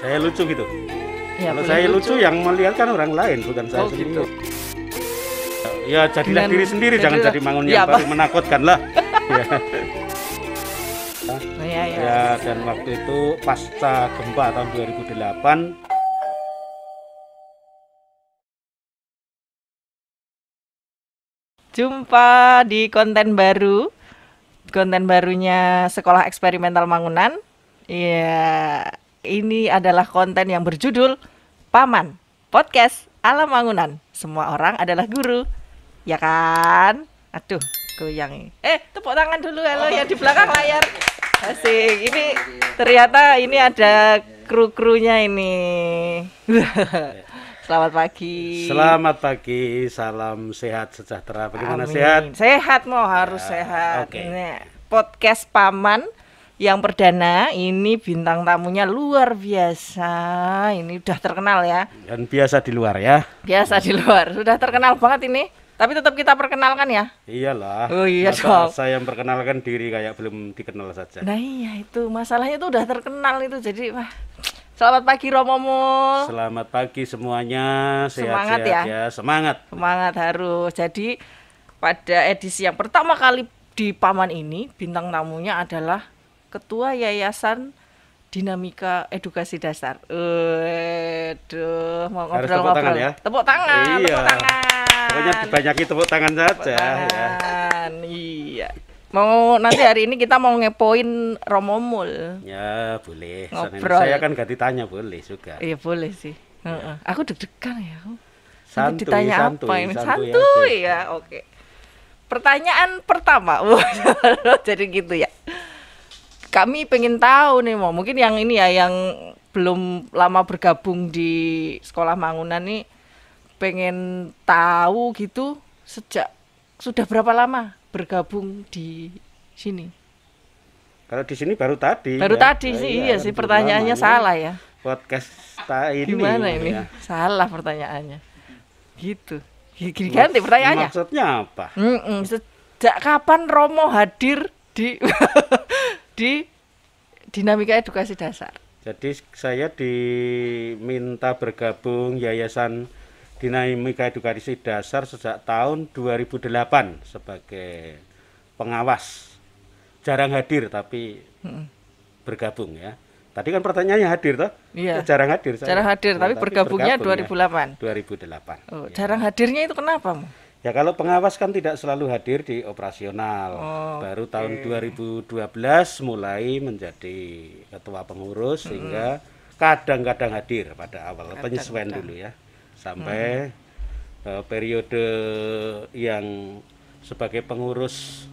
saya lucu gitu ya, kalau saya lucu, yang melihat kan orang lain bukan saya oh, sendiri gitu. ya jadilah Dan, diri sendiri jadilah. jangan jadi mangun yang ya, baru menakutkan lah ya. Oh, ya. ya. ya dan waktu itu pasca gempa tahun 2008 Jumpa di konten baru. Konten barunya Sekolah Eksperimental Mangunan. Iya, yeah ini adalah konten yang berjudul Paman Podcast Alam Bangunan. Semua orang adalah guru, ya kan? Aduh, goyang. Eh, tepuk tangan dulu halo oh, yang di belakang layar. Asik. Ini ternyata ini ada kru-krunya ini. Selamat pagi. Selamat pagi. Salam sehat sejahtera. Bagaimana Amin. sehat? Sehat mau harus ya. sehat. Okay. Podcast Paman yang perdana ini bintang tamunya luar biasa. Ini udah terkenal ya. Dan biasa di luar ya. Biasa di luar. Sudah terkenal banget ini. Tapi tetap kita perkenalkan ya. Iyalah. Oh iya dong. Saya yang perkenalkan diri kayak belum dikenal saja. Nah iya itu masalahnya itu udah terkenal itu jadi wah. Selamat pagi Romo Mul. Selamat pagi semuanya. Sehat, semangat sehat, ya. ya. Semangat. Semangat harus. Jadi pada edisi yang pertama kali di Paman ini bintang tamunya adalah Ketua Yayasan Dinamika Edukasi Dasar. Aduh, mau ngobrol-ngobrol. Tepuk tangan ya. Tepuk tangan, iya. tepuk tangan. Pokoknya dibanyakin tepuk tangan saja tepuk ya. tangan. ya. Iya. Mau nanti hari ini kita mau ngepoin Romomul. Ya, boleh. Ngobrol. Saya kan ganti tanya boleh juga. Iya, boleh sih. Ya. Aku deg-degan ya. Santuy, ditanya santuy, apa ini? Santuy, santuy ya, ya. oke. Pertanyaan pertama. jadi gitu ya kami pengen tahu nih mau mungkin yang ini ya yang belum lama bergabung di sekolah Mangunan nih pengen tahu gitu sejak sudah berapa lama bergabung di sini? Kalau di sini baru tadi. Baru ya. tadi sih, iya, iya sih pertanyaannya salah ya. Podcast ini. Gimana ya. ini? Ya. Salah pertanyaannya. Gitu. Gini ganti pertanyaannya. Maksudnya apa? Mm -mm. Sejak kapan Romo hadir di di dinamika edukasi dasar. Jadi saya diminta bergabung Yayasan Dinamika Edukasi Dasar sejak tahun 2008 sebagai pengawas. Jarang hadir tapi hmm. bergabung ya. Tadi kan pertanyaannya hadir toh? Iya. Jarang hadir. Saya. Jarang hadir nah, tapi, tapi bergabungnya bergabung, 2008. Ya. 2008. Oh, ya. jarang hadirnya itu kenapa, Mu? Ya kalau pengawas kan tidak selalu hadir di operasional. Oh, Baru okay. tahun 2012 mulai menjadi ketua pengurus sehingga kadang-kadang hadir pada awal kadang -kadang. penyesuaian dulu ya. Sampai -hmm. uh, periode yang sebagai pengurus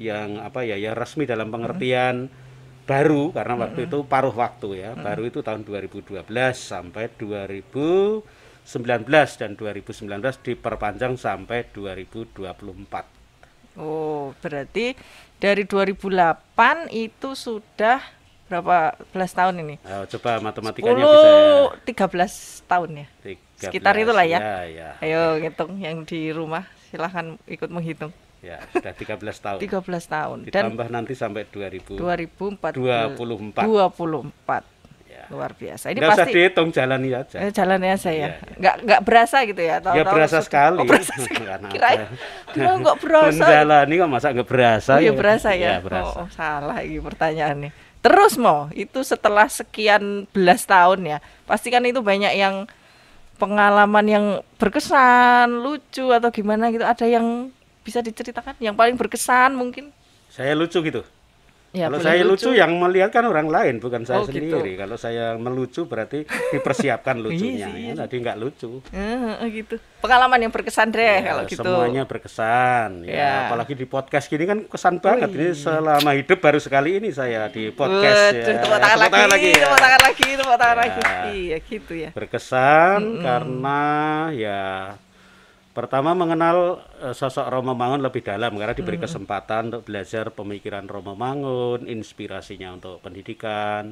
yang apa ya ya resmi dalam pengertian -hmm. baru karena waktu mm -hmm. itu paruh waktu ya. Mm -hmm. Baru itu tahun 2012 sampai 2000 2019 dan 2019 diperpanjang sampai 2024. Oh, berarti dari 2008 itu sudah berapa belas tahun ini? Oh, coba matematikanya 10, bisa 13 ya. tahun ya. 13, Sekitar itulah ya. ya, ya. Ayo ngitung yang di rumah silahkan ikut menghitung. Ya, sudah 13 tahun. 13 tahun. Ditambah Dan nanti sampai 2000, 2024. 24. 24 luar biasa. Ini Nggak pasti usah dihitung jalani aja. Eh, jalani aja ya. ya, ya. Nggak nggak berasa gitu ya? Tahu, ya berasa tahu, sekali. Oh, berasa sekali. Kira kira nggak berasa. Menjalani kok masa nggak berasa? Oh, ya, berasa ya. ya berasa. Oh, oh, salah ini pertanyaannya. Terus mau itu setelah sekian belas tahun ya, pasti kan itu banyak yang pengalaman yang berkesan, lucu atau gimana gitu. Ada yang bisa diceritakan? Yang paling berkesan mungkin? Saya lucu gitu. Ya, kalau saya lucu. lucu yang melihat kan orang lain bukan saya oh, gitu. sendiri. Gitu. Kalau saya melucu berarti dipersiapkan iya lucunya. ya, tadi iya nggak lucu. Uh, gitu. Pengalaman yang berkesan deh ya, kalau gitu. Semuanya berkesan. Ya, ya apalagi di podcast gini kan kesan banget. Oh, ini iya. selama hidup baru sekali ini saya di podcast Betul, ya. Tepuk tangan, ya, tangan lagi, ya. tepuk tangan lagi, tepuk tangan ya. lagi. Iya gitu ya. Berkesan -hmm. karena ya Pertama mengenal e, sosok Romo Mangun lebih dalam karena diberi mm-hmm. kesempatan untuk belajar pemikiran Romo Mangun, inspirasinya untuk pendidikan.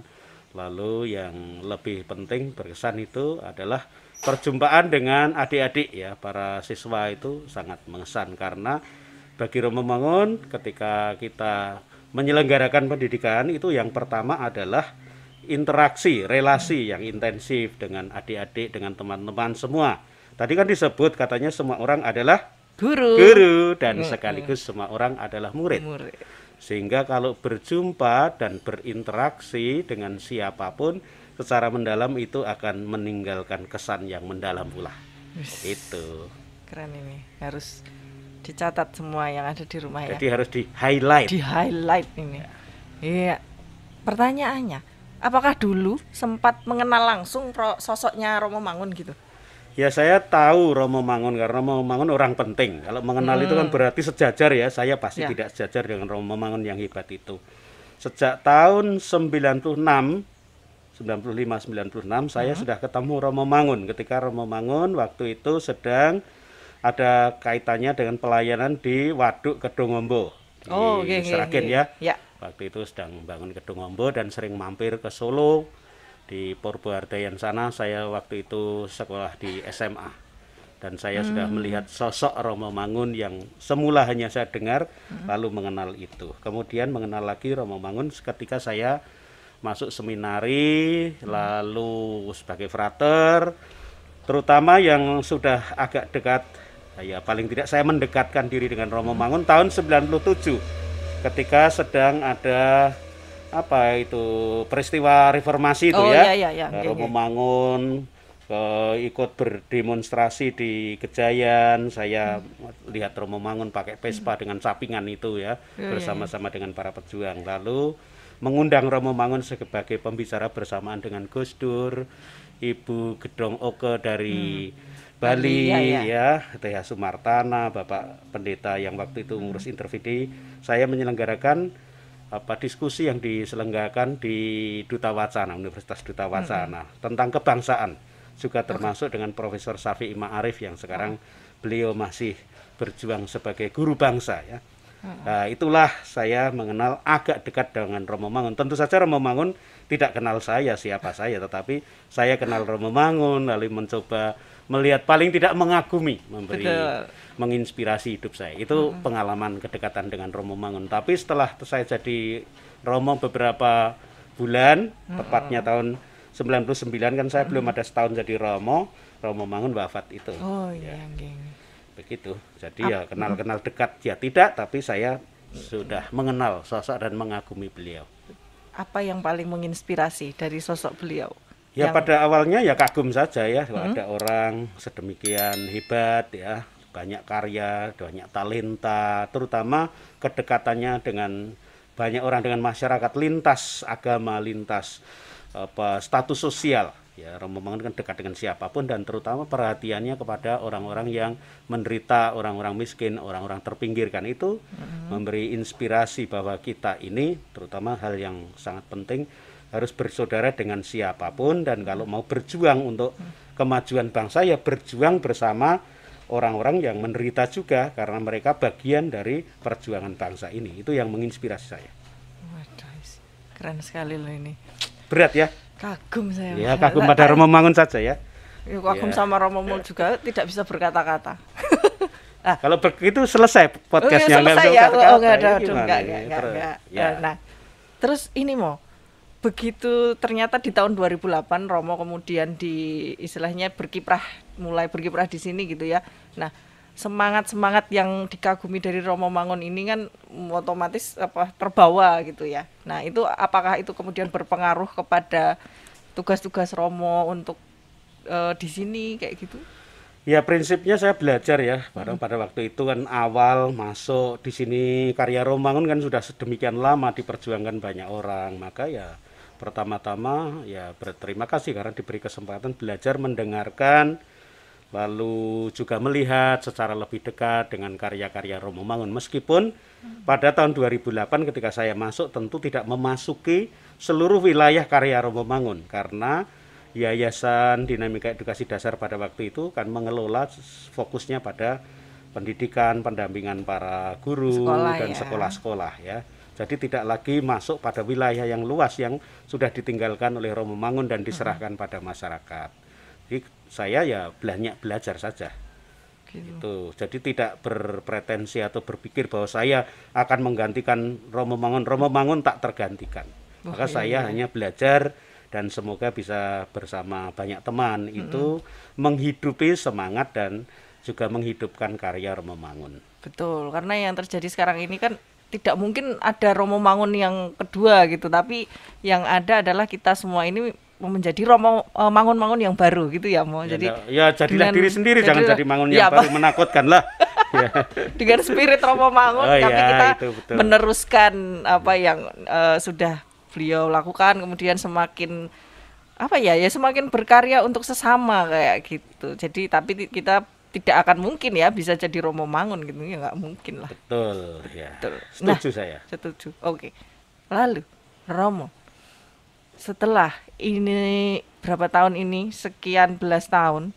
Lalu yang lebih penting berkesan itu adalah perjumpaan dengan adik-adik ya para siswa itu sangat mengesan karena bagi Romo Mangun ketika kita menyelenggarakan pendidikan itu yang pertama adalah interaksi, relasi yang intensif dengan adik-adik, dengan teman-teman semua Tadi kan disebut katanya semua orang adalah guru, guru dan hmm. sekaligus semua orang adalah murid. murid. Sehingga kalau berjumpa dan berinteraksi dengan siapapun secara mendalam itu akan meninggalkan kesan yang mendalam pula. itu. Keren ini. Harus dicatat semua yang ada di rumah Jadi ya. Jadi harus di highlight. Di highlight ini. Iya. Ya. Pertanyaannya, apakah dulu sempat mengenal langsung sosoknya Romo Mangun gitu? Ya saya tahu Romo Mangun karena Romo Mangun orang penting. Kalau mengenal hmm. itu kan hmm. berarti sejajar ya. Saya pasti ya. tidak sejajar dengan Romo Mangun yang hebat itu. Sejak tahun 96 95 96 hmm. saya sudah ketemu Romo Mangun ketika Romo Mangun waktu itu sedang ada kaitannya dengan pelayanan di Waduk Kedungombo. Oh, di okay, Seragen okay. ya. ya. Waktu itu sedang membangun Kedungombo dan sering mampir ke Solo di Purwohardayan sana saya waktu itu sekolah di SMA dan saya hmm. sudah melihat sosok Romo Mangun yang semula hanya saya dengar hmm. lalu mengenal itu kemudian mengenal lagi Romo Mangun ketika saya masuk seminari hmm. lalu sebagai frater terutama yang sudah agak dekat ya paling tidak saya mendekatkan diri dengan Romo hmm. Mangun tahun 97 ketika sedang ada apa itu peristiwa reformasi itu oh, ya, ya, ya, ya Romo iya, iya. Mangun ke, ikut berdemonstrasi di kejayan saya hmm. lihat Romo Mangun pakai pespa hmm. dengan sapingan itu ya oh, iya, bersama-sama dengan para pejuang lalu mengundang Romo Mangun sebagai pembicara bersamaan dengan Gus Dur Ibu Gedong Oke dari hmm. Bali ya, ya. ya Tia Sumartana, Bapak Pendeta yang waktu itu hmm. ngurus intervidi, saya menyelenggarakan apa diskusi yang diselenggarakan di Duta Wacana Universitas Duta Wacana hmm. tentang kebangsaan juga termasuk okay. dengan Profesor Safi Ima Arif yang sekarang beliau masih berjuang sebagai guru bangsa ya. Hmm. uh, itulah saya mengenal agak dekat dengan Romo Mangun. Tentu saja Romo Mangun tidak kenal saya siapa saya tetapi saya kenal Romo Mangun lalu mencoba melihat paling tidak mengagumi memberi Betul. menginspirasi hidup saya itu hmm. pengalaman kedekatan dengan Romo Mangun tapi setelah saya jadi Romo beberapa bulan hmm. tepatnya tahun 99 kan saya hmm. belum ada setahun jadi Romo Romo Mangun wafat itu oh iya, ya. begitu jadi ya Ap ya kenal-kenal dekat ya tidak tapi saya sudah mengenal sosok dan mengagumi beliau apa yang paling menginspirasi dari sosok beliau Ya yang... pada awalnya ya kagum saja ya hmm. ada orang sedemikian hebat ya banyak karya banyak talenta terutama kedekatannya dengan banyak orang dengan masyarakat lintas agama lintas apa status sosial ya Romo Mangun kan dekat dengan siapapun dan terutama perhatiannya kepada orang-orang yang menderita, orang-orang miskin, orang-orang terpinggirkan itu hmm memberi inspirasi bahwa kita ini terutama hal yang sangat penting harus bersaudara dengan siapapun dan kalau mau berjuang untuk kemajuan bangsa ya berjuang bersama orang-orang yang menderita juga karena mereka bagian dari perjuangan bangsa ini itu yang menginspirasi saya. Waduh, keren sekali loh ini. Berat ya? Kagum saya. Ya kagum pada Romo Mangun saja ya. Ya, kagum ya. sama Romo Mul juga tidak bisa berkata-kata. nah, kalau begitu selesai podcastnya. Oh, iya, ya, selesai ya, oh, enggak, enggak, enggak, enggak, enggak, Ya. Nah, terus ini mau begitu ternyata di tahun 2008 Romo kemudian di istilahnya berkiprah mulai berkiprah di sini gitu ya. Nah, semangat-semangat yang dikagumi dari Romo Mangun ini kan otomatis apa terbawa gitu ya. Nah, itu apakah itu kemudian berpengaruh kepada tugas-tugas Romo untuk e, di sini kayak gitu? Ya prinsipnya saya belajar ya, pada hmm. pada waktu itu kan awal masuk di sini karya Romo Mangun kan sudah sedemikian lama diperjuangkan banyak orang, maka ya pertama-tama ya berterima kasih karena diberi kesempatan belajar mendengarkan lalu juga melihat secara lebih dekat dengan karya-karya Romo Mangun meskipun hmm. pada tahun 2008 ketika saya masuk tentu tidak memasuki seluruh wilayah karya Romo Mangun karena Yayasan Dinamika Edukasi Dasar pada waktu itu kan mengelola fokusnya pada pendidikan, pendampingan para guru sekolah dan ya. sekolah-sekolah ya. Sekolah -sekolah, ya jadi tidak lagi masuk pada wilayah yang luas yang sudah ditinggalkan oleh Romo Mangun dan diserahkan pada masyarakat. Jadi saya ya banyak belajar saja. Gitu. Itu. Jadi tidak berpretensi atau berpikir bahwa saya akan menggantikan Romo Mangun. Romo Mangun tak tergantikan. Oh, Maka iya, saya iya. hanya belajar dan semoga bisa bersama banyak teman hmm itu menghidupi semangat dan juga menghidupkan karya Romo Mangun. Betul, karena yang terjadi sekarang ini kan tidak mungkin ada Romo Mangun yang kedua gitu tapi yang ada adalah kita semua ini menjadi Romo Mangun-Mangun eh, yang baru gitu ya mau ya, jadi ya, ya jadilah dengan, diri sendiri jadilah, jangan jadi Mangun ya, yang ya, baru menakutkan lah ya. dengan spirit Romo Mangun oh, tapi ya, kita itu, meneruskan apa yang uh, sudah beliau lakukan kemudian semakin apa ya ya semakin berkarya untuk sesama kayak gitu jadi tapi kita tidak akan mungkin ya bisa jadi Romo Mangun gitu ya nggak mungkin lah. Betul ya. Betul. Setuju nah, saya. Setuju. Oke. Lalu Romo setelah ini berapa tahun ini sekian belas tahun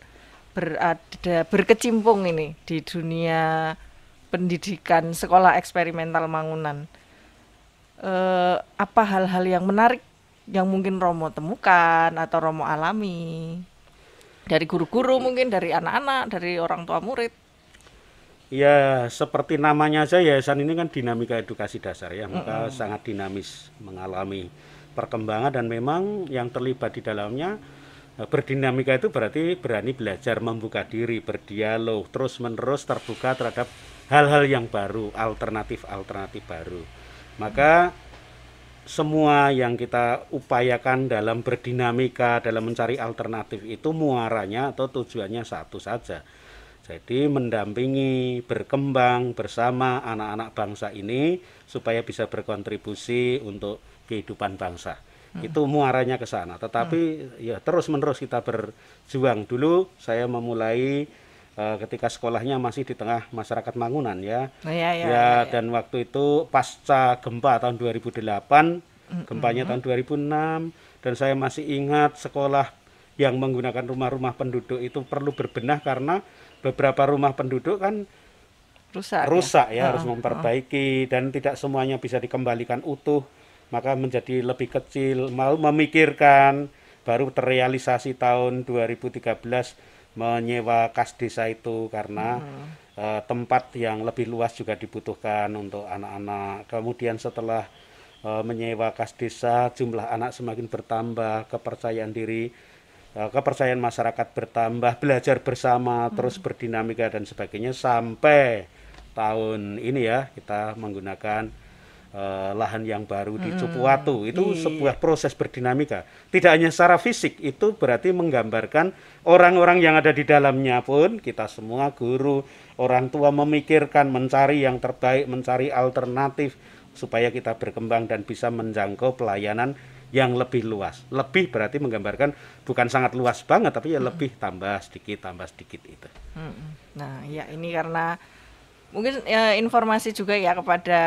berada berkecimpung ini di dunia pendidikan sekolah eksperimental Mangunan. Eh, apa hal-hal yang menarik yang mungkin Romo temukan atau Romo alami? dari guru-guru mungkin dari anak-anak dari orang tua murid ya seperti namanya saja yayasan ini kan dinamika edukasi dasar ya maka mm -hmm. sangat dinamis mengalami perkembangan dan memang yang terlibat di dalamnya eh, berdinamika itu berarti berani belajar membuka diri berdialog terus menerus terbuka terhadap hal-hal yang baru alternatif alternatif baru maka mm -hmm semua yang kita upayakan dalam berdinamika, dalam mencari alternatif itu muaranya atau tujuannya satu saja. Jadi mendampingi, berkembang bersama anak-anak bangsa ini supaya bisa berkontribusi untuk kehidupan bangsa. Hmm. Itu muaranya ke sana. Tetapi hmm. ya terus-menerus kita berjuang. Dulu saya memulai uh, ketika sekolahnya masih di tengah masyarakat Mangunan ya. Oh, iya, iya, ya, iya, ya, iya. Dan waktu itu pasca gempa tahun 2008, gempanya mm -hmm. tahun 2006 dan saya masih ingat sekolah yang menggunakan rumah-rumah penduduk itu perlu berbenah karena beberapa rumah penduduk kan rusak ya? rusak ya, ya oh, harus memperbaiki oh. dan tidak semuanya bisa dikembalikan utuh maka menjadi lebih kecil mau memikirkan baru terrealisasi tahun 2013 menyewa kas desa itu karena -huh. Hmm. Eh, uh, tempat yang lebih luas juga dibutuhkan untuk anak-anak. Kemudian setelah uh, menyewa kas desa, jumlah anak semakin bertambah, kepercayaan diri, uh, kepercayaan masyarakat bertambah, belajar bersama, -huh. Hmm. terus berdinamika dan sebagainya sampai tahun ini ya kita menggunakan Eh, lahan yang baru di Cupuatu. Itu Iyi. sebuah proses berdinamika. Tidak hanya secara fisik, itu berarti menggambarkan orang-orang yang ada di dalamnya pun kita semua guru, orang tua memikirkan mencari yang terbaik, mencari alternatif supaya kita berkembang dan bisa menjangkau pelayanan yang lebih luas. Lebih berarti menggambarkan bukan sangat luas banget, tapi ya hmm. lebih tambah sedikit, tambah sedikit itu. Hmm. Nah, ya ini karena mungkin ya, informasi juga ya kepada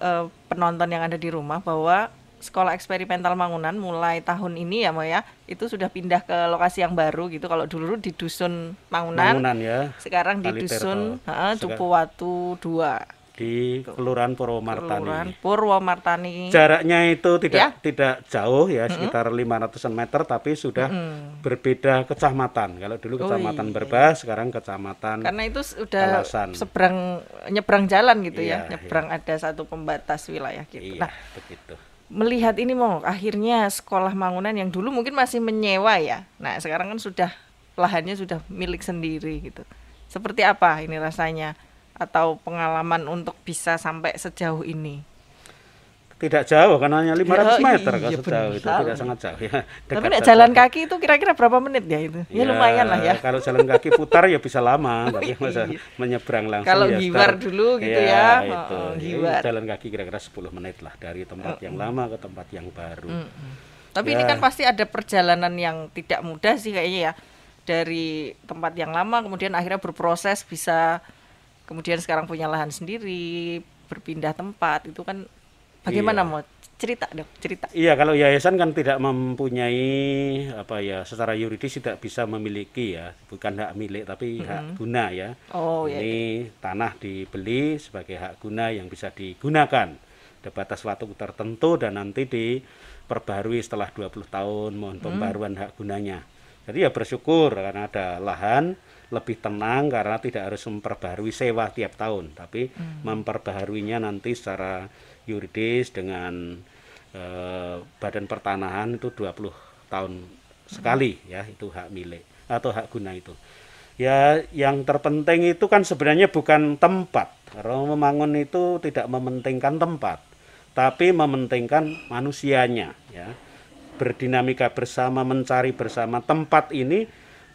uh, penonton yang ada di rumah bahwa sekolah eksperimental Mangunan mulai tahun ini ya moya itu sudah pindah ke lokasi yang baru gitu kalau dulu di dusun Mangunan, Mangunan ya. sekarang di Kaliter, dusun uh, Cupuwatu 2 di Kelurahan Purwomartani. Kelurahan Purwomartani. Jaraknya itu tidak ya? tidak jauh ya, -hmm. sekitar 500 ratusan meter tapi sudah -hmm. berbeda kecamatan. Kalau dulu oh, kecamatan oh, iya. Berbas, sekarang kecamatan Karena itu sudah Kalasan. seberang nyebrang jalan gitu ya, iya, ya, nyebrang iya. ada satu pembatas wilayah gitu. Iya, nah, begitu. Melihat ini mau akhirnya sekolah bangunan yang dulu mungkin masih menyewa ya. Nah, sekarang kan sudah lahannya sudah milik sendiri gitu. Seperti apa ini rasanya? atau pengalaman untuk bisa sampai sejauh ini? Tidak jauh karena hanya 500 ya, meter iya, kalau iya, sejauh itu tidak sangat jauh ya. Dekat Tapi jalan saja. kaki itu kira-kira berapa menit ya itu? Ya, ya lumayan lah ya. Kalau jalan kaki putar ya bisa lama, oh, tapi iya. masa menyeberang langsung Kalau ya, giwar dulu gitu ya. ya. Itu. Oh, oh giwar. Jalan kaki kira-kira 10 menit lah dari tempat oh. yang lama ke tempat yang baru. Mm -hmm. Tapi ya. ini iya. kan pasti ada perjalanan yang tidak mudah sih kayaknya ya. Dari tempat yang lama kemudian akhirnya berproses bisa kemudian sekarang punya lahan sendiri berpindah tempat itu kan bagaimana iya. mau cerita dong cerita iya kalau yayasan kan tidak mempunyai apa ya secara yuridis tidak bisa memiliki ya bukan hak milik tapi mm -hmm. hak guna ya oh, iya, ini iya, iya. tanah dibeli sebagai hak guna yang bisa digunakan ada batas waktu tertentu dan nanti diperbarui setelah 20 tahun mohon mm. pembaruan hmm. hak gunanya jadi ya bersyukur karena ada lahan lebih tenang karena tidak harus memperbaharui sewa tiap tahun, tapi hmm. memperbaharuinya nanti secara yuridis dengan e, Badan Pertanahan itu 20 tahun sekali hmm. ya itu hak milik atau hak guna itu. Ya yang terpenting itu kan sebenarnya bukan tempat. Kalau membangun itu tidak mementingkan tempat, tapi mementingkan manusianya ya berdinamika bersama, mencari bersama. Tempat ini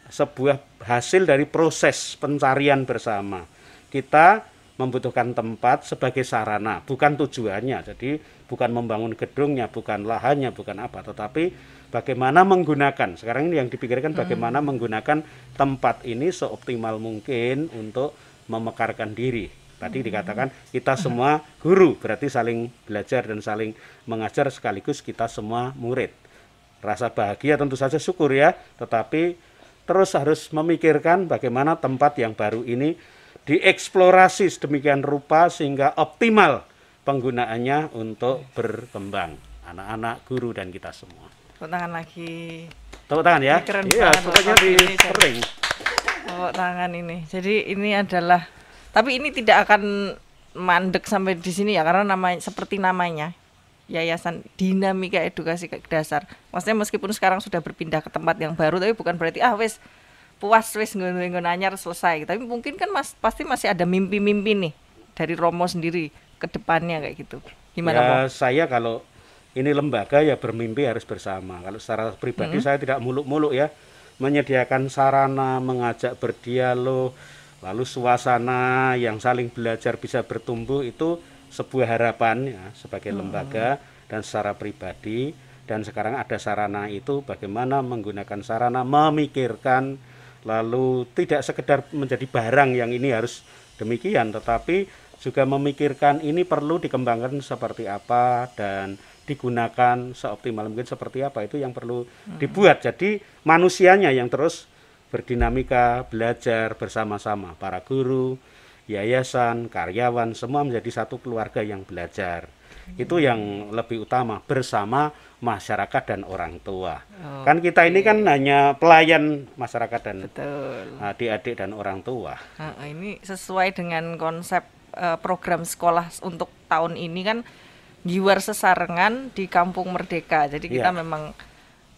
sebuah hasil dari proses pencarian bersama. Kita membutuhkan tempat sebagai sarana, bukan tujuannya. Jadi bukan membangun gedungnya, bukan lahannya, bukan apa, tetapi bagaimana menggunakan. Sekarang ini yang dipikirkan hmm. bagaimana hmm. menggunakan tempat ini seoptimal mungkin untuk memekarkan diri. Tadi hmm. dikatakan kita semua guru, berarti saling belajar dan saling mengajar sekaligus kita semua murid. Rasa bahagia tentu saja syukur ya, tetapi terus harus memikirkan bagaimana tempat yang baru ini dieksplorasi sedemikian rupa sehingga optimal penggunaannya untuk berkembang anak-anak, guru dan kita semua. Tepuk tangan lagi. Tepuk tangan ya. keren iya, pokoknya di sering. Tepuk tangan ini. Jadi ini adalah tapi ini tidak akan mandek sampai di sini ya karena namanya seperti namanya Yayasan Dinamika Edukasi Dasar. Maksudnya meskipun sekarang sudah berpindah ke tempat yang baru tapi bukan berarti ah wes puas wes ngono nanyar selesai. Tapi mungkin kan mas, pasti masih ada mimpi-mimpi nih dari Romo sendiri ke depannya kayak gitu. Gimana ya, saya kalau ini lembaga ya bermimpi harus bersama. Kalau secara pribadi mm -hmm. saya tidak muluk-muluk ya menyediakan sarana, mengajak berdialog, lalu suasana yang saling belajar bisa bertumbuh itu sebuah harapan ya, sebagai hmm. lembaga dan secara pribadi dan sekarang ada sarana itu bagaimana menggunakan sarana memikirkan lalu tidak sekedar menjadi barang yang ini harus demikian tetapi juga memikirkan ini perlu dikembangkan seperti apa dan digunakan seoptimal mungkin seperti apa itu yang perlu hmm. dibuat jadi manusianya yang terus berdinamika belajar bersama-sama para guru yayasan, karyawan, semua menjadi satu keluarga yang belajar. Hmm. Itu yang lebih utama bersama masyarakat dan orang tua. Oh, kan kita ini kan hanya pelayan masyarakat dan ah, adik-adik dan orang tua. Nah, ini sesuai dengan konsep eh, program sekolah untuk tahun ini kan jiwar Sesarengan di Kampung Merdeka. Jadi kita yeah. memang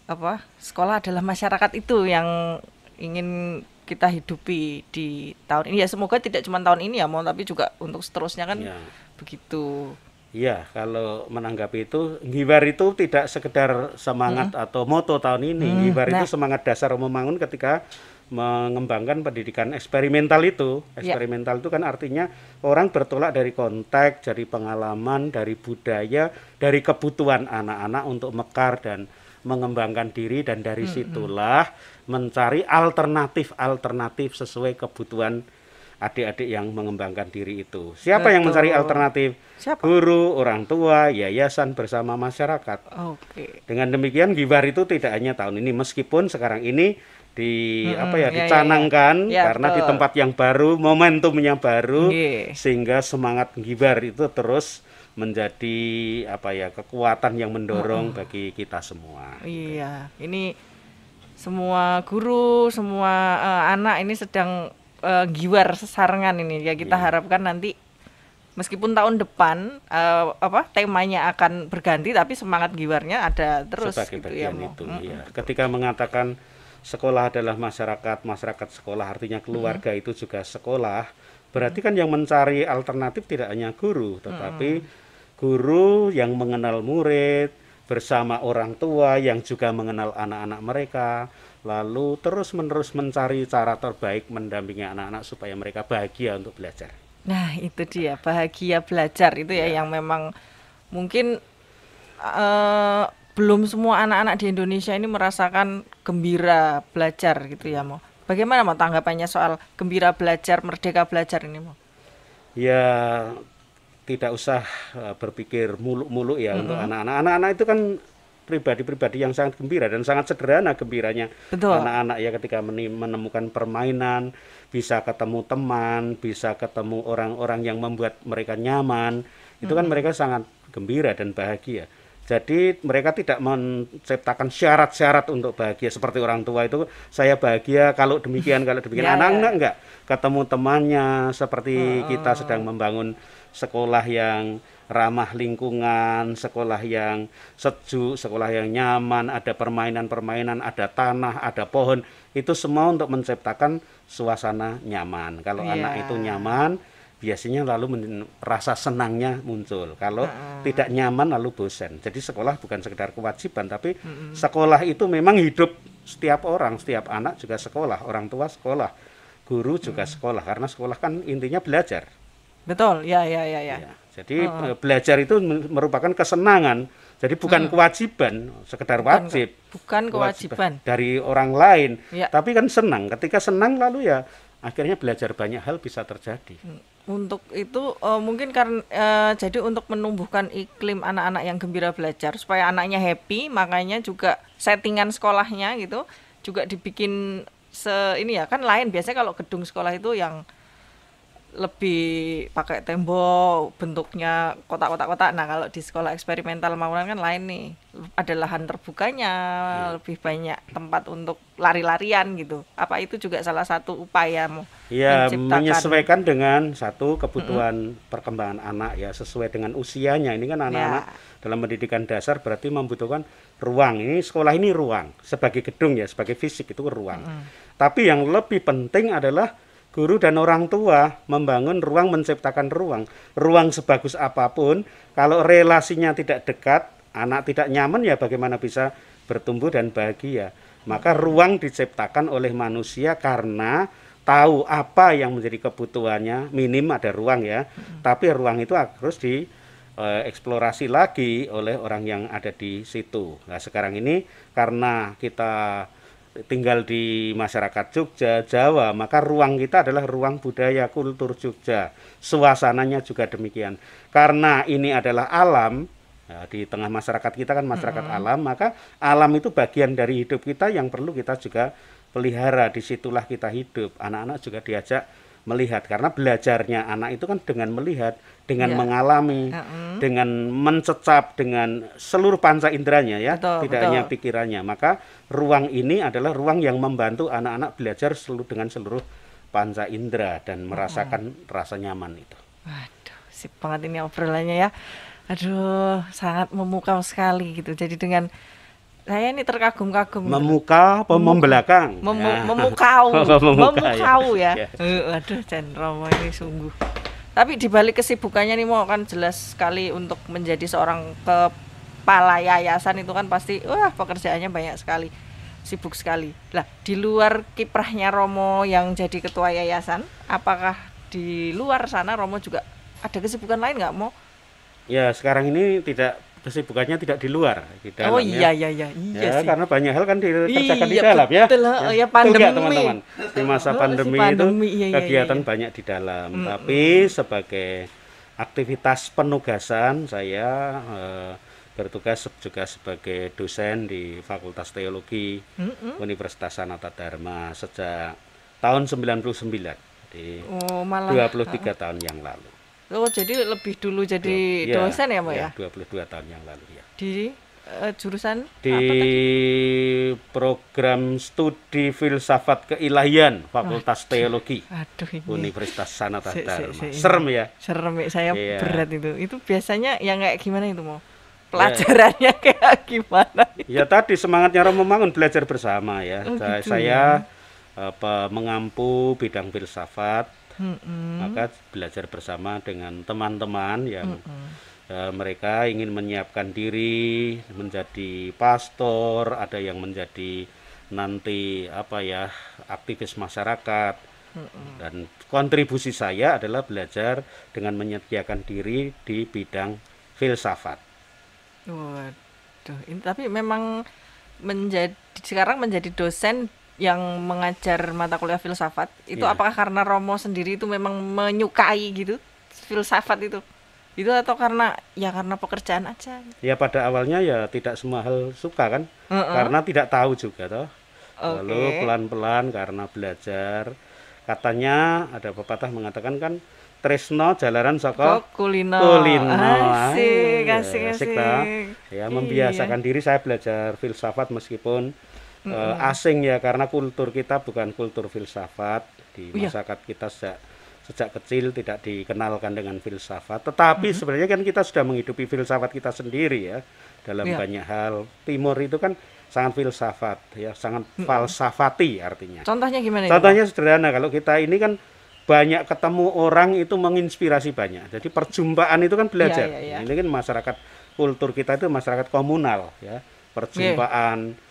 apa? Sekolah adalah masyarakat itu yang ingin kita hidupi di tahun ini ya semoga tidak cuma tahun ini ya mau tapi juga untuk seterusnya kan ya. begitu Iya, kalau menanggapi itu, ngibar itu tidak sekedar semangat hmm. atau moto tahun ini. Hmm, ngibar nah. itu semangat dasar membangun ketika mengembangkan pendidikan eksperimental itu. Ya. Eksperimental ya. itu kan artinya orang bertolak dari konteks, dari pengalaman, dari budaya, dari kebutuhan anak-anak untuk mekar dan mengembangkan diri dan dari situlah mencari alternatif-alternatif sesuai kebutuhan adik-adik yang mengembangkan diri itu. Siapa Betul. yang mencari alternatif? Siapa? Guru, orang tua, yayasan bersama masyarakat. Oke. Okay. Dengan demikian Gibar itu tidak hanya tahun ini meskipun sekarang ini di hmm, apa ya ya, ya, ya dicanangkan ya, ya. karena betul. di tempat yang baru, momentumnya baru yeah. sehingga semangat Gibar itu terus menjadi apa ya kekuatan yang mendorong hmm. bagi kita semua. Iya, gitu. ini semua guru semua uh, anak ini sedang uh, eh, giwar sesarengan ini ya kita yeah. harapkan nanti meskipun tahun depan uh, apa temanya akan berganti tapi semangat giwarnya ada terus sebagai gitu ya, itu mm -hmm. ya ketika mengatakan sekolah adalah masyarakat masyarakat sekolah artinya keluarga mm -hmm. itu juga sekolah berarti mm -hmm. kan yang mencari alternatif tidak hanya guru tetapi mm -hmm. guru yang mengenal murid bersama orang tua yang juga mengenal anak-anak mereka, lalu terus-menerus mencari cara terbaik mendampingi anak-anak supaya mereka bahagia untuk belajar. Nah, itu dia, bahagia belajar itu ya, ya yang memang mungkin uh, belum semua anak-anak di Indonesia ini merasakan gembira belajar gitu ya, mau. Bagaimana mau tanggapannya soal gembira belajar, merdeka belajar ini, mau? Ya, tidak usah eh, berpikir muluk-muluk ya mm -hmm. untuk anak-anak. Anak-anak itu kan pribadi-pribadi yang sangat gembira dan sangat sederhana gembiranya anak-anak ya ketika menemukan permainan, bisa ketemu teman, bisa ketemu orang-orang yang membuat mereka nyaman. Itu kan mereka sangat gembira dan bahagia. Jadi mereka tidak menciptakan syarat-syarat untuk bahagia seperti orang tua itu saya bahagia kalau demikian kalau demikian. Ya, anak-anak yeah, enggak ketemu temannya seperti kita sedang membangun sekolah yang ramah lingkungan, sekolah yang sejuk, sekolah yang nyaman, ada permainan-permainan, ada tanah, ada pohon. Itu semua untuk menciptakan suasana nyaman. Kalau yeah. anak itu nyaman, biasanya lalu rasa senangnya muncul. Kalau uh. tidak nyaman lalu bosan. Jadi sekolah bukan sekedar kewajiban, tapi uh-uh. sekolah itu memang hidup setiap orang, setiap anak juga sekolah, orang tua sekolah, guru juga -hmm. sekolah karena sekolah kan intinya belajar Betul, ya, ya, ya, ya. ya jadi oh. belajar itu merupakan kesenangan, jadi bukan hmm. kewajiban, sekedar wajib. Bukan kewajiban. kewajiban dari orang lain, ya. tapi kan senang. Ketika senang lalu ya akhirnya belajar banyak hal bisa terjadi. Hmm. Untuk itu uh, mungkin karena uh, jadi untuk menumbuhkan iklim anak-anak yang gembira belajar supaya anaknya happy, makanya juga settingan sekolahnya gitu juga dibikin se ini ya kan lain biasanya kalau gedung sekolah itu yang lebih pakai tembok bentuknya kotak-kotak-kotak. Nah kalau di sekolah eksperimental Maulan kan lain nih, ada lahan terbukanya, iya. lebih banyak tempat untuk lari-larian gitu. Apa itu juga salah satu upaya mau ya, menyesuaikan dengan satu kebutuhan hmm. perkembangan anak ya sesuai dengan usianya. Ini kan anak-anak ya. dalam pendidikan dasar berarti membutuhkan ruang. Ini sekolah ini ruang sebagai gedung ya, sebagai fisik itu ruang. Hmm. Tapi yang lebih penting adalah guru dan orang tua membangun ruang menciptakan ruang. Ruang sebagus apapun, kalau relasinya tidak dekat, anak tidak nyaman ya bagaimana bisa bertumbuh dan bahagia. Maka ruang diciptakan oleh manusia karena tahu apa yang menjadi kebutuhannya, minim ada ruang ya. Tapi ruang itu harus di e, eksplorasi lagi oleh orang yang ada di situ. Nah, sekarang ini karena kita tinggal di masyarakat Jogja, Jawa, maka ruang kita adalah ruang budaya kultur Jogja. Suasananya juga demikian. Karena ini adalah alam, ya, di tengah masyarakat kita kan masyarakat mm -hmm. alam, maka alam itu bagian dari hidup kita yang perlu kita juga pelihara. Disitulah kita hidup. Anak-anak juga diajak melihat karena belajarnya anak itu kan dengan melihat dengan ya. mengalami uh -uh. dengan mencecap dengan seluruh panca inderanya ya betul, tidak betul. hanya pikirannya maka ruang ini adalah ruang yang membantu anak-anak belajar seluruh dengan seluruh panca indera dan merasakan uh -huh. rasa nyaman itu waduh sip banget ini obrolannya ya aduh sangat memukau sekali gitu jadi dengan saya ini terkagum-kagum memuka apa Mem membelakang mem ya. memukau ya. memukau ya, ya. Uh, eh, aduh Romo ini sungguh tapi dibalik kesibukannya nih mau kan jelas sekali untuk menjadi seorang kepala yayasan itu kan pasti wah pekerjaannya banyak sekali sibuk sekali lah di luar kiprahnya Romo yang jadi ketua yayasan apakah di luar sana Romo juga ada kesibukan lain nggak mau ya sekarang ini tidak kesibukannya tidak di luar di oh, dalam oh iya iya iya ya, sih. karena banyak hal kan dikerjakan iya, di dalam ya betul, ya, oh, ya, ya pandemi teman-teman di masa pandemi, oh, si pandemi itu iya, iya, iya, kegiatan iya, iya. banyak di dalam mm, tapi sebagai aktivitas penugasan saya uh, bertugas juga sebagai dosen di Fakultas Teologi mm, mm. Universitas Sanata Dharma sejak tahun 99 jadi oh, 23 uh, tahun yang lalu Oh, jadi lebih dulu jadi ya, dosen ya, Mbak iya, ya? puluh 22 tahun yang lalu ya. Di uh, jurusan di apa program studi filsafat keilahian Fakultas aduh, Teologi aduh ini. Universitas Sanata si, Dharma. Si, si, Serem ya? Serem ya, saya ya. berat itu. Itu biasanya yang kayak gimana itu, mau? Iya. Pelajarannya ya. kayak gimana? Itu? Ya tadi semangatnya romo membangun belajar bersama ya. Oh, saya, gitu, saya ya? apa mengampu bidang filsafat hmm. maka belajar bersama dengan teman-teman yang hmm. Uh, mereka ingin menyiapkan diri menjadi pastor, ada yang menjadi nanti apa ya aktivis masyarakat. Dan kontribusi saya adalah belajar dengan menyediakan diri di bidang filsafat. Waduh, ini tapi memang menjadi sekarang menjadi dosen yang mengajar mata kuliah filsafat itu yeah. apakah karena Romo sendiri itu memang menyukai gitu filsafat itu itu atau karena ya karena pekerjaan aja gitu? ya pada awalnya ya tidak semua hal suka kan uh -uh. karena tidak tahu juga toh okay. lalu pelan-pelan karena belajar katanya ada pepatah mengatakan kan Tresno jalanan soko kulino. Kulino. Asik, ah, iya, asik, asik. asik. asik. Ya, iya. membiasakan diri saya belajar filsafat meskipun mm -hmm. asing ya karena kultur kita bukan kultur filsafat di oh iya. masyarakat kita sejak sejak kecil tidak dikenalkan dengan filsafat tetapi mm -hmm. sebenarnya kan kita sudah menghidupi filsafat kita sendiri ya dalam yeah. banyak hal timur itu kan sangat filsafat ya sangat mm -hmm. falsafati artinya contohnya gimana contohnya itu? sederhana kalau kita ini kan banyak ketemu orang itu menginspirasi banyak jadi perjumpaan itu kan iya, belajar yeah, yeah, yeah. ini kan masyarakat kultur kita itu masyarakat komunal ya iya. perjumpaan yeah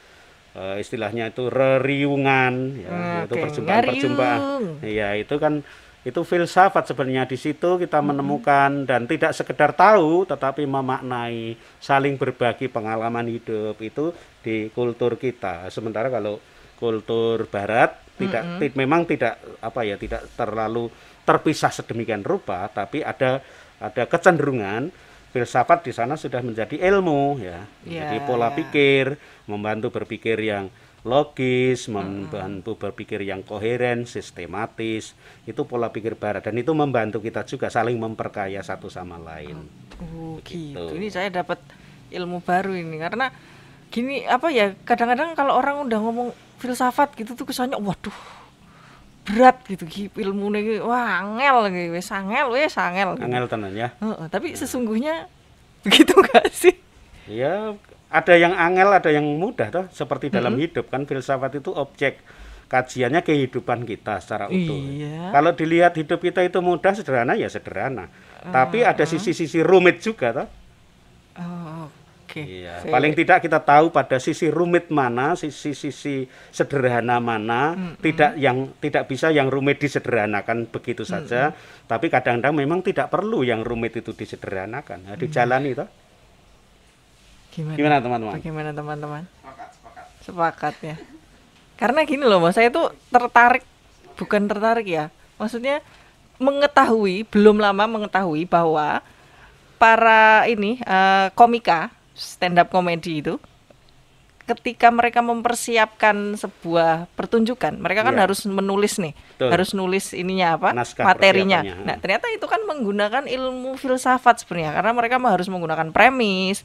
uh, istilahnya itu reriungan ya, hmm, ah, itu perjumpaan-perjumpaan ya itu kan itu filsafat sebenarnya di situ kita menemukan hmm. dan tidak sekedar tahu tetapi memaknai saling berbagi pengalaman hidup itu di kultur kita sementara kalau kultur barat tidak mm -hmm. memang tidak apa ya tidak terlalu terpisah sedemikian rupa tapi ada ada kecenderungan filsafat di sana sudah menjadi ilmu ya yeah, jadi iya, pola yeah. pikir membantu berpikir yang logis, membantu berpikir yang koheren, sistematis. Itu pola pikir barat dan itu membantu kita juga saling memperkaya satu sama lain. Oh, gitu. Ini saya dapat ilmu baru ini karena gini apa ya kadang-kadang kalau orang udah ngomong filsafat gitu tuh kesannya waduh berat gitu ilmu nih wah angel gitu wes angel wes angel angel tenan ya uh, tapi nah. sesungguhnya begitu gak sih ya ada yang angel, ada yang mudah toh seperti dalam hidup kan filsafat itu objek kajiannya kehidupan kita secara utuh. Iya. Kalau dilihat hidup kita itu mudah sederhana ya sederhana. Uh, Tapi ada ah. sisi-sisi uh. rumit juga toh. Oh, oke. Okay. Iya. Saya... Paling tidak kita tahu pada sisi rumit mana, sisi-sisi sederhana mana, mm -hmm. tidak yang tidak bisa yang rumit disederhanakan begitu saja. Mm -hmm. Tapi kadang-kadang memang tidak perlu yang rumit itu disederhanakan. Nah, dijalani mm -hmm. toh. Gimana? Gimana teman-teman? Bagaimana teman-teman? Sepakat, sepakat. Sepakat ya. Karena gini loh, Mas, saya tuh tertarik bukan tertarik ya. Maksudnya mengetahui belum lama mengetahui bahwa para ini uh, komika stand up komedi itu ketika mereka mempersiapkan sebuah pertunjukan, mereka kan yeah. harus menulis nih, Betul. harus nulis ininya apa, Naskah materinya. Nah, ternyata itu kan menggunakan ilmu filsafat sebenarnya, karena mereka harus menggunakan premis,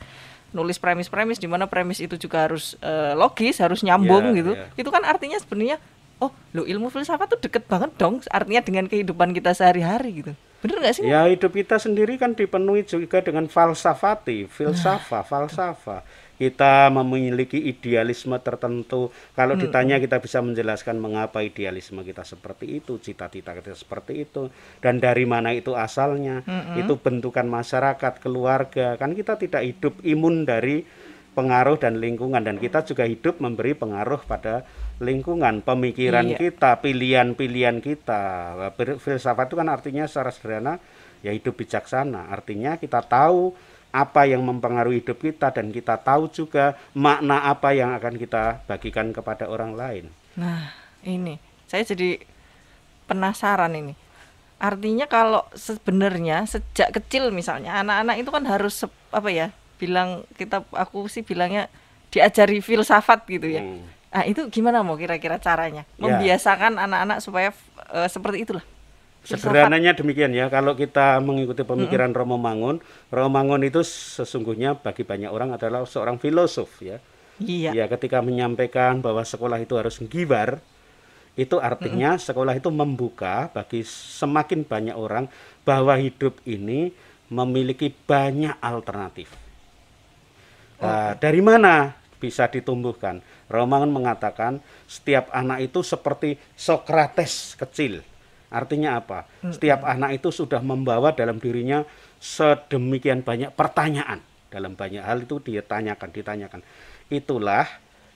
nulis premis-premis di mana premis itu juga harus uh, logis, harus nyambung yeah, gitu. Yeah. Itu kan artinya sebenarnya oh, lo ilmu filsafat tuh deket banget dong artinya dengan kehidupan kita sehari-hari gitu. Bener gak sih? Ya, hidup kita sendiri kan dipenuhi juga dengan falsafati, filsafah, nah, falsafah kita memiliki idealisme tertentu. Kalau ditanya kita bisa menjelaskan mengapa idealisme kita seperti itu, cita-cita kita seperti itu, dan dari mana itu asalnya. Hmm. Itu bentukan masyarakat, keluarga. Kan kita tidak hidup imun dari pengaruh dan lingkungan dan kita juga hidup memberi pengaruh pada lingkungan, pemikiran iya. kita, pilihan-pilihan kita. Filsafat itu kan artinya secara sederhana ya hidup bijaksana. Artinya kita tahu apa yang mempengaruhi hidup kita dan kita tahu juga makna apa yang akan kita bagikan kepada orang lain. Nah, ini saya jadi penasaran ini. Artinya kalau sebenarnya sejak kecil misalnya anak-anak itu kan harus apa ya? Bilang kita aku sih bilangnya diajari filsafat gitu ya. Hmm. Nah, itu gimana mau kira-kira caranya ya. membiasakan anak-anak ya. supaya uh, seperti itulah. Sederhananya demikian ya, kalau kita mengikuti pemikiran mm -hmm. Romo Mangun, Romo Mangun itu sesungguhnya bagi banyak orang adalah seorang filosof ya. Iya. Ya, ketika menyampaikan bahwa sekolah itu harus menggibar, itu artinya mm -hmm. sekolah itu membuka bagi semakin banyak orang bahwa hidup ini memiliki banyak alternatif. Nah, okay. Uh, dari mana bisa ditumbuhkan? Romo Mangun mengatakan setiap anak itu seperti Socrates kecil Artinya apa? Hmm. Setiap anak itu sudah membawa dalam dirinya sedemikian banyak pertanyaan. Dalam banyak hal itu ditanyakan, ditanyakan. Itulah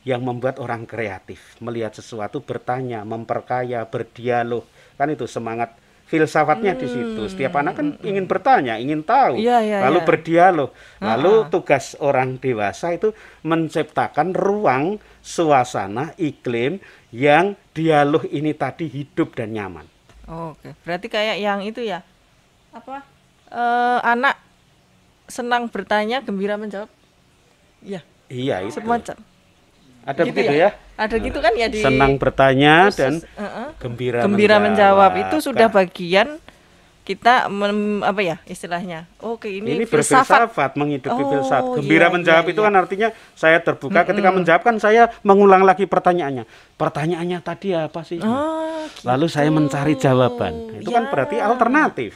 yang membuat orang kreatif, melihat sesuatu, bertanya, memperkaya, berdialog. Kan itu semangat filsafatnya hmm. di situ. Setiap anak kan ingin bertanya, ingin tahu, ya, ya, lalu ya. berdialog. Lalu uh tugas orang dewasa itu menciptakan ruang, suasana, iklim yang dialog ini tadi hidup dan nyaman. Oke, berarti kayak yang itu ya. Apa? Eh, anak senang bertanya, gembira menjawab. Iya. Iya, itu. Semacam. Ada gitu begitu ya? ya? Ada gitu kan ya di Senang bertanya khusus, dan uh -uh. gembira Gembira menjawab. menjawab itu sudah bagian kita mem, apa ya istilahnya oke ini, ini filsafat. filsafat menghidupi oh, filsafat iya, gembira iya, menjawab iya, itu iya. kan artinya saya terbuka mm -hmm. ketika menjawab kan saya mengulang lagi pertanyaannya pertanyaannya tadi apa sih oh, gitu. lalu saya gitu. mencari jawaban itu kan ya. kan berarti alternatif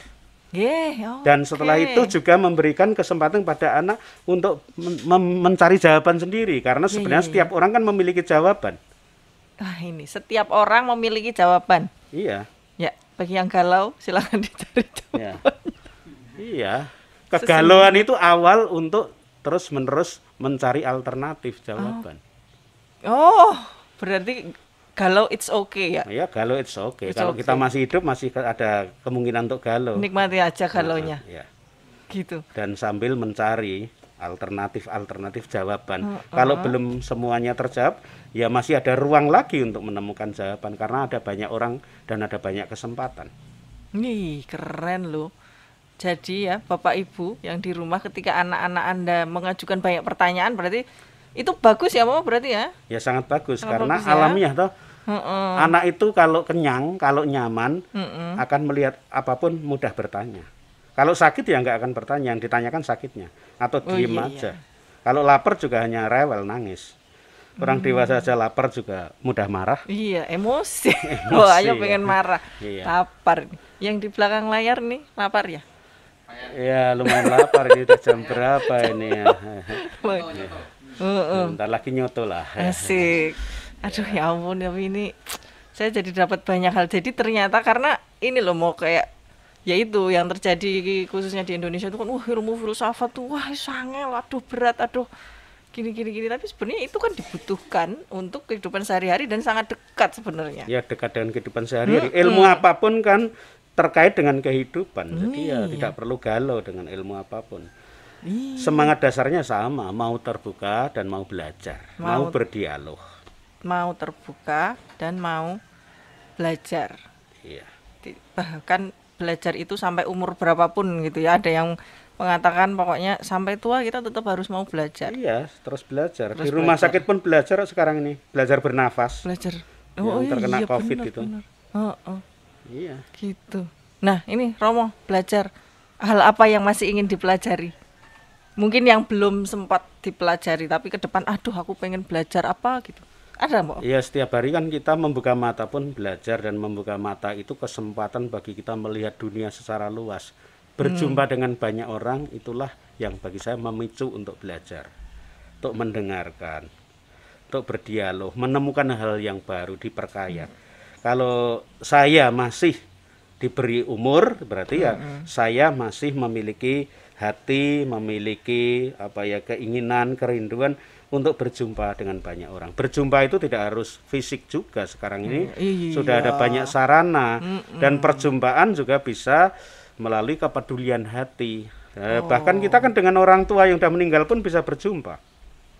Yeah, okay. Dan setelah itu juga memberikan kesempatan pada anak untuk men mencari jawaban sendiri karena sebenarnya yeah, yeah, yeah. setiap orang kan memiliki jawaban. ah, ini setiap orang memiliki jawaban. Iya bagi yang galau silahkan dicari Ya. Iya. Kegalauan itu awal untuk terus-menerus mencari alternatif jawaban. Oh. oh, berarti galau it's okay ya? Ya galau it's okay. It's Kalau okay. kita masih hidup masih ada kemungkinan untuk galau. Nikmati aja galonya. ya. Gitu. Dan sambil mencari alternatif-alternatif jawaban. Uh, uh. Kalau belum semuanya terjawab, ya masih ada ruang lagi untuk menemukan jawaban karena ada banyak orang dan ada banyak kesempatan. Nih, keren loh. Jadi ya, Bapak Ibu yang di rumah ketika anak-anak Anda mengajukan banyak pertanyaan berarti itu bagus ya, Mama berarti ya? Ya sangat bagus sangat karena bagus, ya? alamiah toh. Uh -uh. Anak itu kalau kenyang, kalau nyaman uh akan melihat apapun mudah bertanya. Kalau sakit ya nggak akan bertanya, yang ditanyakan sakitnya atau oh, diem iya, iya. aja. Iya. Kalau lapar juga hanya rewel nangis. Orang hmm. dewasa aja lapar juga mudah marah. Iya, emosi. emosi oh, ayo ya. pengen marah. iya. Lapar. Yang di belakang layar nih lapar ya? Iya, lumayan lapar ini udah jam berapa ini ya. Bentar lagi nyoto lah. Asik. Aduh ya ampun ya ini saya jadi dapat banyak hal. Jadi ternyata karena ini loh mau kayak ya itu yang terjadi khususnya di Indonesia itu kan wah ilmu filsafat tuh wah sangat aduh berat aduh gini gini gini tapi sebenarnya itu kan dibutuhkan untuk kehidupan sehari-hari dan sangat dekat sebenarnya ya dekat dengan kehidupan sehari-hari hmm, ilmu hmm. apapun kan terkait dengan kehidupan hmm, jadi ya iya. tidak perlu galau dengan ilmu apapun iya. semangat dasarnya sama mau terbuka dan mau belajar mau, mau berdialog mau terbuka dan mau belajar iya. bahkan belajar itu sampai umur berapapun gitu ya. Ada yang mengatakan pokoknya sampai tua kita tetap harus mau belajar. Iya, terus belajar. Terus Di rumah belajar. sakit pun belajar sekarang ini, belajar bernafas. Belajar. Oh, yang oh, iya, terkena iya, Covid bener, gitu. Bener. Oh, oh. Iya. Gitu. Nah, ini Romo belajar hal apa yang masih ingin dipelajari? Mungkin yang belum sempat dipelajari tapi ke depan aduh aku pengen belajar apa gitu. Ada, Mbok? Iya, setiap hari kan kita membuka mata pun belajar dan membuka mata itu kesempatan bagi kita melihat dunia secara luas. Berjumpa hmm. dengan banyak orang itulah yang bagi saya memicu untuk belajar, untuk mendengarkan, untuk berdialog, menemukan hal yang baru, diperkaya. Hmm. Kalau saya masih diberi umur berarti ya hmm. saya masih memiliki hati memiliki apa ya keinginan kerinduan untuk berjumpa dengan banyak orang. Berjumpa itu tidak harus fisik juga sekarang ini mm, iya. sudah ada banyak sarana mm, mm. dan perjumpaan juga bisa melalui kepedulian hati. Eh, oh. Bahkan kita kan dengan orang tua yang sudah meninggal pun bisa berjumpa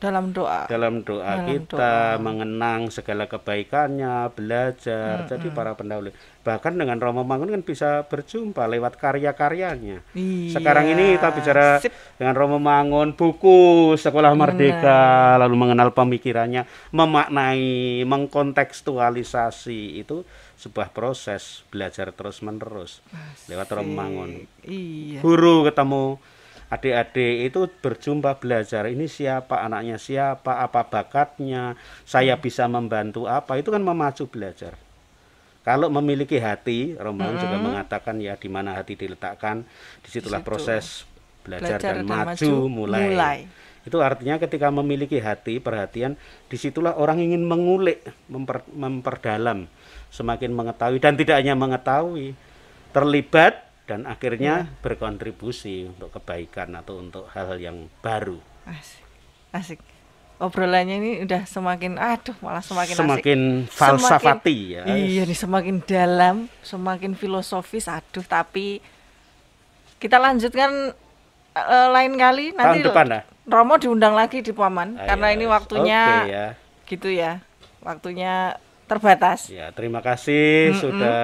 dalam doa dalam doa dalam kita doa. mengenang segala kebaikannya belajar -hmm. jadi para pendahulu bahkan dengan Romo Mangun kan bisa berjumpa lewat karya-karyanya iya. sekarang ini kita bicara Sip. dengan Romo Mangun buku Sekolah Merdeka hmm. lalu mengenal pemikirannya memaknai mengkontekstualisasi itu sebuah proses belajar terus menerus lewat Romo Mangun iya. guru ketemu adik-adik itu berjumpa belajar ini siapa anaknya siapa apa bakatnya saya bisa membantu apa itu kan memacu belajar kalau memiliki hati Romawi hmm. juga mengatakan ya di mana hati diletakkan disitulah Disitu. proses belajar, belajar dan, dan maju mulai. mulai itu artinya ketika memiliki hati perhatian disitulah orang ingin mengulik memper, memperdalam semakin mengetahui dan tidak hanya mengetahui terlibat dan akhirnya ya. berkontribusi untuk kebaikan atau untuk hal-hal yang baru. Asik. Asik. Obrolannya ini udah semakin aduh malah semakin semakin asik. falsafati semakin, ya. Iya nih semakin dalam, semakin filosofis aduh tapi kita lanjutkan uh, lain kali nanti Tahun depan Romo diundang lagi di Paman ah, karena iya. ini waktunya okay, ya. gitu ya. Waktunya terbatas. Ya, terima kasih mm -mm. sudah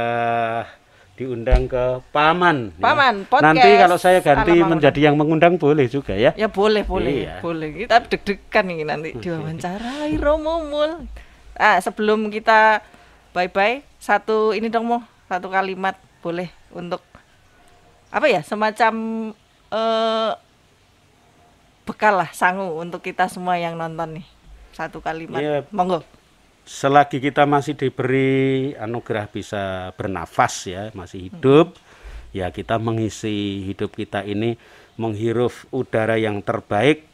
diundang ke paman. Ya. Paman, ya. podcast. Nanti kalau saya ganti menjadi yang mengundang boleh juga ya. Ya boleh, boleh. Iya. Boleh. Kita deg-degan ini nanti diwawancarai Romo Mul. Ah, sebelum kita bye-bye, satu ini dong mau satu kalimat boleh untuk apa ya? Semacam eh bekal lah sangu untuk kita semua yang nonton nih. Satu kalimat. Ya, Monggo selagi kita masih diberi anugerah bisa bernafas ya, masih hidup, hmm. ya kita mengisi hidup kita ini menghirup udara yang terbaik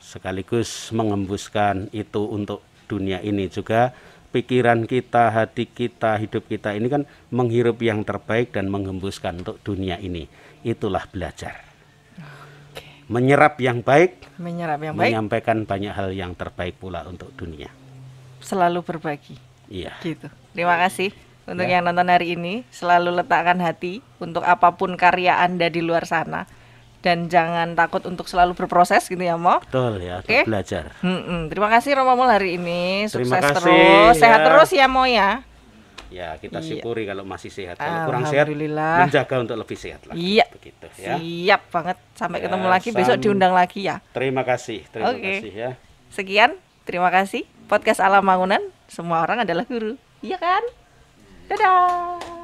sekaligus mengembuskan itu untuk dunia ini juga pikiran kita, hati kita, hidup kita ini kan menghirup yang terbaik dan mengembuskan untuk dunia ini. Itulah belajar. Menyerap yang baik, menyerap yang menyampaikan baik, menyampaikan banyak hal yang terbaik pula untuk dunia selalu berbagi. Iya. Gitu. Terima kasih untuk ya. yang nonton hari ini. Selalu letakkan hati untuk apapun karya Anda di luar sana dan jangan takut untuk selalu berproses gitu ya Mo. Betul ya, okay. belajar. Hmm, hmm. Terima kasih Romo Mul hari ini. Sukses kasih, terus, ya. sehat terus ya Mo ya. Ya, kita iya. syukuri kalau masih sehat. Kalau kurang sehat menjaga untuk lebih sehat lagi. Iya. Begitu ya. Siap banget. Sampai ya, ketemu lagi sam besok diundang lagi ya. Terima kasih. Terima okay. kasih ya. Sekian, terima kasih podcast alam bangunan semua orang adalah guru iya kan dadah